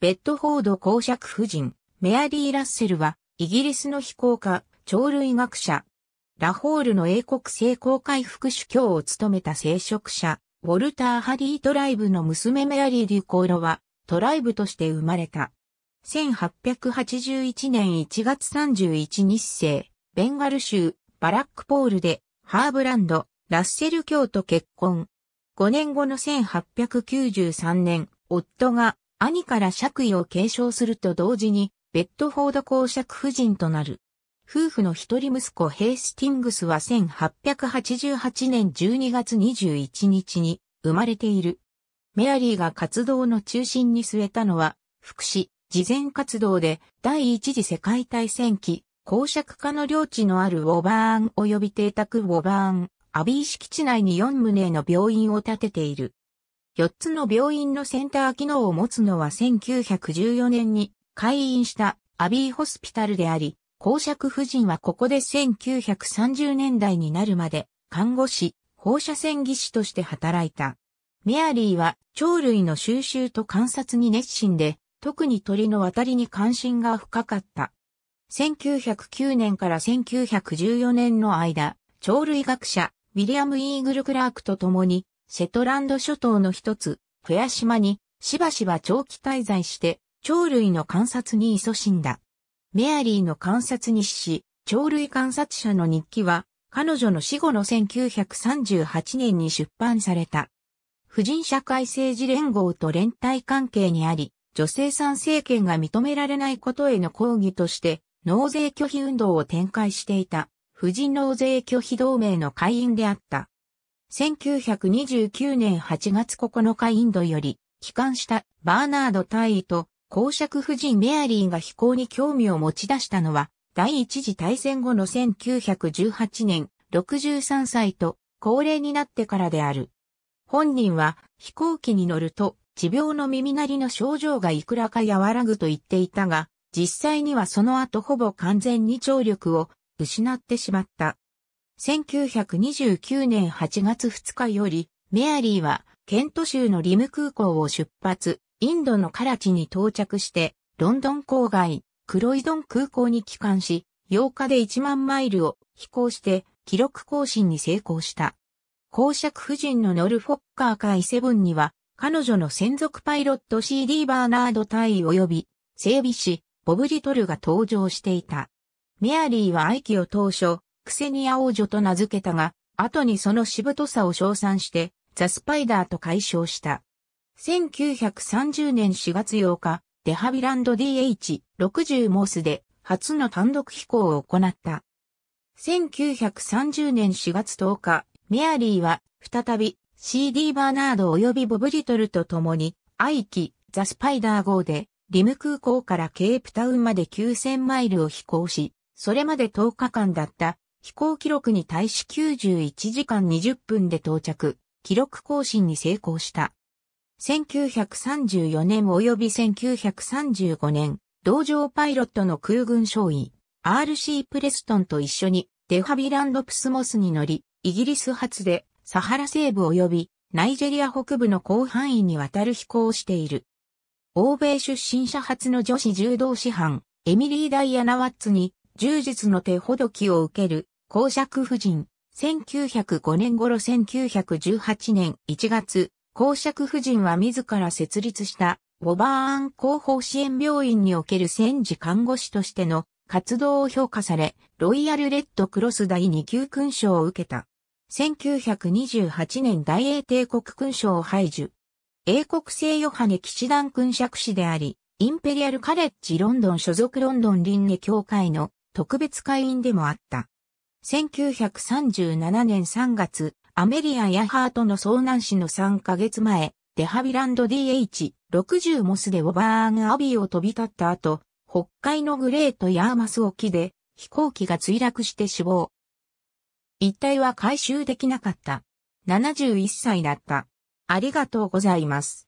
ベッドフォード公爵夫人、メアリー・ラッセルは、イギリスの飛行家、鳥類学者。ラホールの英国成公回復主教を務めた聖職者、ウォルター・ハリー・トライブの娘メアリー・デュコーロは、トライブとして生まれた。1881年1月31日生、ベンガル州、バラックポールで、ハーブランド、ラッセル教と結婚。5年後の1893年、夫が兄から爵位を継承すると同時に、ベッドフォード公爵夫人となる。夫婦の一人息子ヘイスティングスは1888年12月21日に生まれている。メアリーが活動の中心に据えたのは、福祉、慈善活動で第一次世界大戦期、公爵家の領地のあるウォバーン及び邸宅ウォバーン、アビー敷地内に4棟の病院を建てている。4つの病院のセンター機能を持つのは1914年に開院したアビーホスピタルであり、公爵夫人はここで1930年代になるまで看護師、放射線技師として働いた。メアリーは鳥類の収集と観察に熱心で、特に鳥の渡りに関心が深かった。1909年から1914年の間、鳥類学者、ウィリアム・イーグル・クラークと共にシェトランド諸島の一つ、フェア島に、しばしば長期滞在して、鳥類の観察に勤しんだ。メアリーの観察日誌、鳥類観察者の日記は、彼女の死後の1938年に出版された。婦人社会政治連合と連帯関係にあり、女性参政権が認められないことへの抗議として、納税拒否運動を展開していた、婦人納税拒否同盟の会員であった。1929年8月9日インドより帰還したバーナード大尉と公爵夫人メアリーが飛行に興味を持ち出したのは第一次大戦後の1918年63歳と高齢になってからである。本人は飛行機に乗ると持病の耳鳴りの症状がいくらか和らぐと言っていたが、実際にはその後ほぼ完全に聴力を失ってしまった。1929年8月2日より、メアリーは、ケント州のリム空港を出発、インドのカラチに到着して、ロンドン郊外、クロイドン空港に帰還し、8日で1万マイルを飛行して、記録更新に成功した。公爵夫人のノルフォッカー海セブンには、彼女の専属パイロット CD バーナード隊及び、整備士、ボブリトルが登場していた。メアリーは愛機を当初、クセニア王女と名付けたが、後にそのしぶとさを称賛して、ザ・スパイダーと解消した。1930年4月8日、デハビランド DH60 モースで初の単独飛行を行った。1930年4月10日、メアリーは再び CD バーナード及びボブリトルと共に、愛機ザ・スパイダー号でリム空港からケープタウンまで9000マイルを飛行し、それまで10日間だった飛行記録に対し91時間20分で到着、記録更新に成功した。1934年及び1935年、同乗パイロットの空軍少尉、RC プレストンと一緒にデファビランドプスモスに乗り、イギリス発でサハラ西部及びナイジェリア北部の広範囲にわたる飛行をしている。欧米出身者初の女子柔道師範、エミリー・ダイアナ・ワッツに、柔術の手ほどきを受ける公爵夫人、1905年頃1918年1月、公爵夫人は自ら設立したウォバーン広報支援病院における戦時看護師としての活動を評価され、ロイヤルレッドクロス第2級勲章を受けた。1928年大英帝国勲章を排除。英国製ヨハネ騎士団勲爵士であり、インペリアルカレッジロンドン所属ロンドン輪廻協会の特別会員でもあった。1937年3月、アメリア・ヤハートの遭難死の3ヶ月前、デハビランド DH60 モスでオバーン・アビーを飛び立った後、北海のグレート・ヤーマス沖で飛行機が墜落して死亡。一体は回収できなかった。71歳だった。ありがとうございます。